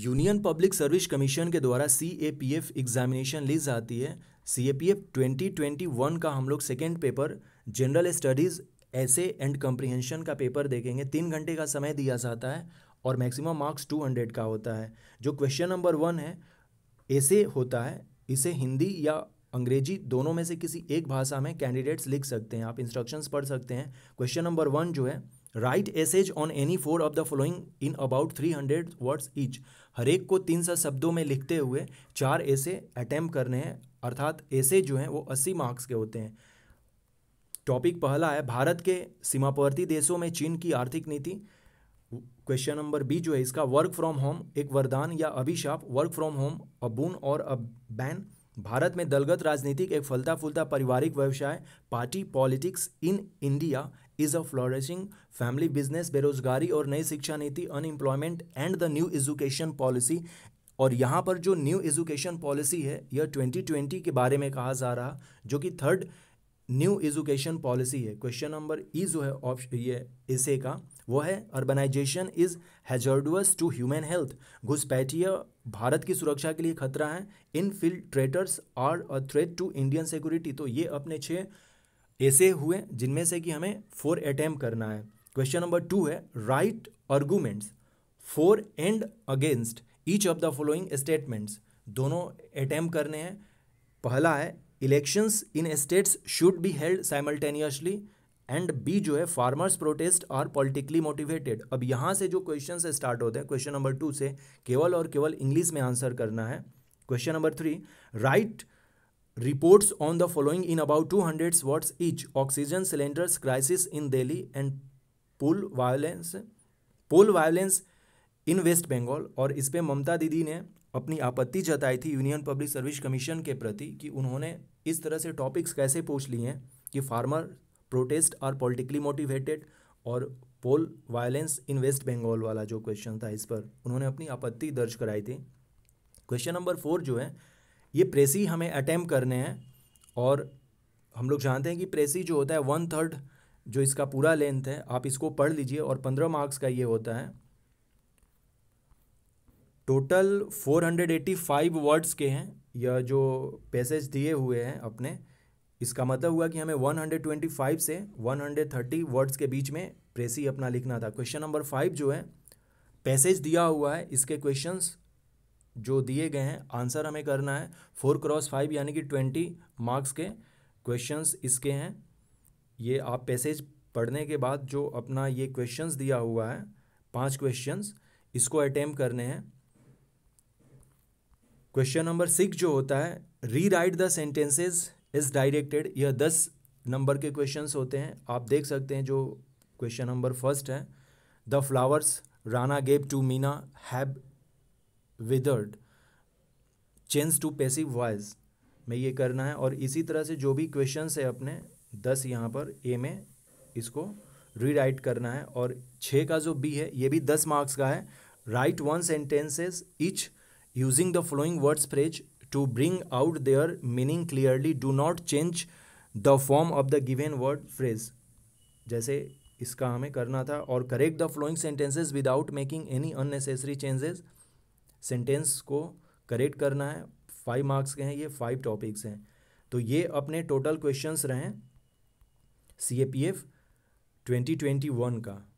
union public service commission के द्वारा C A P F examination ली जाती है C A P F twenty twenty one का हम लोग second paper general studies essay and comprehension का पेपर देखेंगे तीन घंटे का समय दिया जाता है और मैक्सिमम मार्क्स टू हंड्रेड का होता है जो क्वेश्चन नंबर वन है ऐसे होता है इसे हिंदी या अंग्रेजी दोनों में से किसी एक भाषा में कैंडिडेट्स लिख सकते हैं आप इंस्ट्रक्शंस पढ़ सकते हैं क्वेश्चन नंबर वन जो है write essays on any four of the following in about three hundred words each हर एक को तीन सौ शब्दों में लिखते हुए चार ऐसे अटैम्प करने हैं अर्थात ऐसे जो हैं वो अस्सी मार्क्स के होते हैं टॉपिक पहला है भारत के सीमापवर्ती देशों में चीन की आर्थिक नीति क्वेश्चन नंबर बी जो है इसका वर्क फ्रॉम होम एक वरदान या अभिशाप वर्क फ्रॉम होम अबून और अ बैन भारत में दलगत राजनीतिक एक फलता फूलता पारिवारिक व्यवसाय party politics in India is a flourishing family business बेरोजगारी और नई शिक्षा नीति unemployment and the new education policy और यहाँ पर जो न्यू एजुकेशन पॉलिसी है यह 2020 के बारे में कहा जा रहा जो कि थर्ड न्यू एजुकेशन पॉलिसी है क्वेश्चन नंबर ई जो है ऑप्शन ये इसे का वो है urbanisation is hazardous to human health घुसपैठिया भारत की सुरक्षा के लिए खतरा है infiltrators are a threat to Indian security तो ये अपने छः ऐसे हुए जिनमें से कि हमें फोर अटैम्प करना है क्वेश्चन नंबर टू है write arguments for and against each of the following statements दोनों अटैम्प करने हैं पहला है elections in states should be held simultaneously and B जो है farmers protest are politically motivated अब यहाँ से जो क्वेश्चन स्टार्ट होते हैं क्वेश्चन नंबर टू से केवल और केवल इंग्लिश में आंसर करना है question number three write reports on the following in about two hundred words each oxygen cylinders crisis in Delhi and poll violence poll violence in West Bengal और इस पर ममता दीदी ने अपनी आपत्ति जताई थी यूनियन पब्लिक सर्विस कमीशन के प्रति कि उन्होंने इस तरह से टॉपिक्स कैसे पूछ लिए हैं कि farmer protest are politically motivated और poll violence in West Bengal वाला जो क्वेश्चन था इस पर उन्होंने अपनी आपत्ति दर्ज कराई थी क्वेश्चन नंबर फोर जो है ये प्रेसी हमें अटैम्प करने हैं और हम लोग जानते हैं कि प्रेसी जो होता है वन थर्ड जो इसका पूरा लेंथ है आप इसको पढ़ लीजिए और पंद्रह मार्क्स का ये होता है टोटल 485 वर्ड्स के हैं यह जो पैसेज दिए हुए हैं अपने इसका मतलब हुआ कि हमें 125 से 130 वर्ड्स के बीच में प्रेसी अपना लिखना था क्वेश्चन नंबर फाइव जो है पैसेज दिया हुआ है इसके क्वेश्चंस जो दिए गए हैं आंसर हमें करना है फोर क्रॉस फाइव यानी कि ट्वेंटी मार्क्स के क्वेश्चंस इसके हैं ये आप पैसेज पढ़ने के बाद जो अपना ये क्वेश्चंस दिया हुआ है पांच क्वेश्चंस इसको अटैम्प करने हैं क्वेश्चन नंबर सिक्स जो होता है rewrite the sentences is directed यह दस नंबर के क्वेश्चन होते हैं आप देख सकते हैं जो क्वेश्चन नंबर फर्स्ट है the flowers Rana gave to Meena have withered change to passive voice में ये करना है और इसी तरह से जो भी क्वेश्चन है अपने दस यहाँ पर ए में इसको रीराइट करना है और छः का जो बी है ये भी दस मार्क्स का है write one sentences each using the following words phrase to bring out their meaning clearly do not change the form of the given word phrase जैसे इसका हमें करना था और correct the following sentences without making any unnecessary changes sentence को correct करना है five marks के हैं ये फाइव टॉपिक्स हैं तो ये अपने टोटल क्वेश्चंस रहें C A P F twenty twenty one का